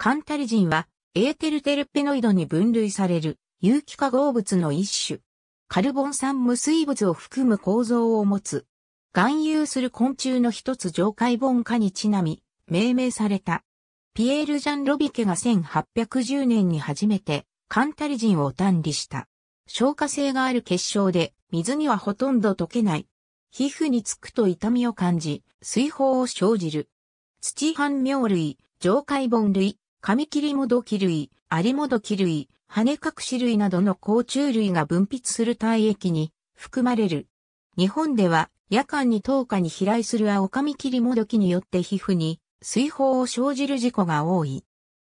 カンタリジンは、エーテルテルペノイドに分類される有機化合物の一種。カルボン酸無水物を含む構造を持つ。含有する昆虫の一つ上海盆化にちなみ、命名された。ピエール・ジャン・ロビケが1810年に初めてカンタリジンを単理した。消化性がある結晶で、水にはほとんど溶けない。皮膚につくと痛みを感じ、水泡を生じる。土半妙類、上海盆類、紙切りもどき類、アリもどき類、羽隠し類などの甲虫類が分泌する体液に含まれる。日本では夜間に10日に飛来する青カミキリモドキによって皮膚に水泡を生じる事故が多い。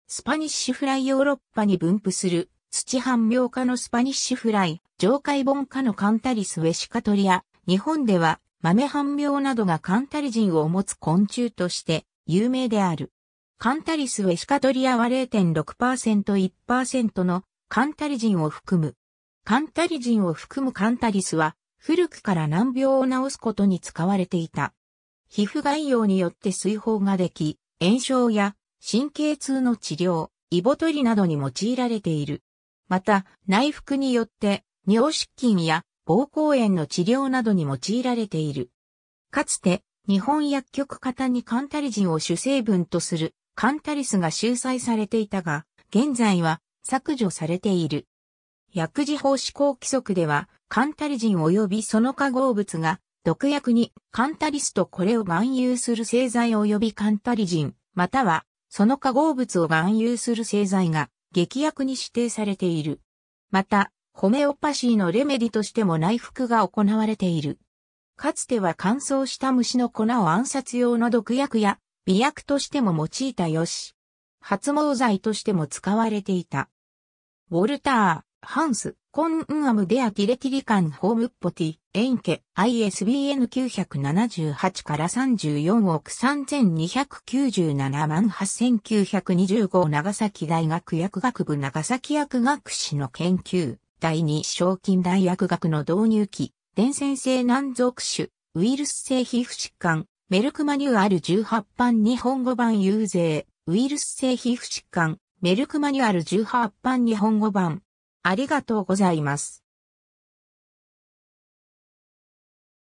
スパニッシュフライヨーロッパに分布する土半病化のスパニッシュフライ、上海盆化のカンタリスウェシカトリア、日本では豆半病などがカンタリジンを持つ昆虫として有名である。カンタリス・ウェシカトリアは0.6%、1%のカンタリ人を含む。カンタリ人を含むカンタリスは、古くから難病を治すことに使われていた。皮膚外用によって水泡ができ、炎症や神経痛の治療、イボ取りなどに用いられている。また、内服によって尿失禁や膀胱炎の治療などに用いられている。かつて、日本薬局型にカンタリジンを主成分とするカンタリスが収載されていたが、現在は削除されている。薬事法施行規則では、カンタリ人及びその化合物が、毒薬にカンタリスとこれを含有する製剤及びカンタリ人、または、その化合物を含有する製剤が、劇薬に指定されている。また、ホメオパシーのレメディとしても内服が行われている。かつては乾燥した虫の粉を暗殺用の毒薬や美薬としても用いたよし。発毛剤としても使われていた。ウォルター、ハンス、コンウンアムデアティレティリカンホームッポティ、エインケ、ISBN 978から34億3297万8925長崎大学薬学部長崎薬学士の研究、第二賞金大薬学の導入期、伝染性難属種、ウイルス性皮膚疾患、メルクマニュアル18版日本語版有税、ウイルス性皮膚疾患、メルクマニュアル18版日本語版。ありがとうございます。